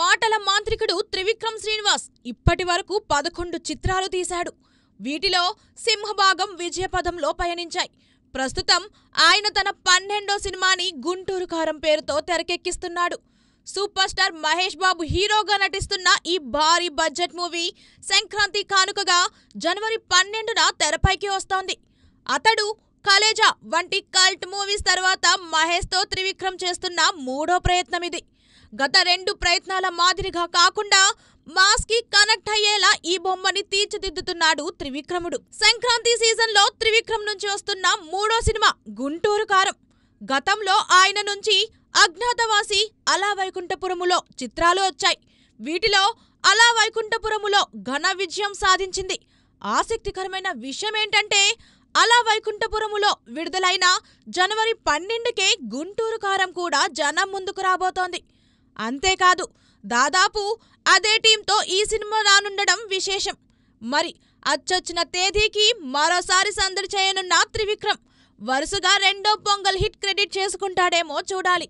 మాటల మాంత్రికుడు త్రివిక్రమ్ శ్రీనివాస్ ఇప్పటి వరకు పదకొండు చిత్రాలు తీశాడు వీటిలో సింహభాగం విజయపథంలో పయనించాయి ప్రస్తుతం ఆయన తన పన్నెండో సినిమాని గుంటూరు కారం పేరుతో తెరకెక్కిస్తున్నాడు సూపర్ స్టార్ మహేష్ బాబు హీరోగా నటిస్తున్న ఈ భారీ బడ్జెట్ మూవీ సంక్రాంతి కానుకగా జనవరి పన్నెండున తెరపైకి వస్తోంది అతడు కలేజా వంటి కల్ట్ మూవీస్ తర్వాత మహేష్తో త్రివిక్రమ్ చేస్తున్న మూడో ప్రయత్నం ఇది గత రెండు ప్రయత్నాల మాదిరిగా కాకుండా మాస్ కి కనెక్ట్ అయ్యేలా ఈ బొమ్మని తీర్చిదిద్దుతున్నాడు త్రివిక్రముడు సంక్రాంతి సీజన్ లో త్రివిక్రమ్ నుంచి వస్తున్న మూడో సినిమా గుంటూరు కారం గతంలో ఆయన నుంచి అజ్ఞాతవాసి అలా వైకుంఠపురములో చిత్రాలు వచ్చాయి వీటిలో అలా వైకుంఠపురములో ఘన విజయం సాధించింది ఆసక్తికరమైన విషయం ఏంటంటే అలా వైకుంఠపురములో విడుదలైన జనవరి పన్నెండుకే గుంటూరు కారం కూడా జనం ముందుకు రాబోతోంది అంతేకాదు దాదాపు అదే టీంతో ఈ సినిమా రానుండడం విశేషం మరి అచ్చొచ్చిన తేదీకి మరోసారి సందడి చేయనున్న త్రివిక్రమ్ వరుసగా రెండో పొంగల్ హిట్ క్రెడిట్ చేసుకుంటాడేమో చూడాలి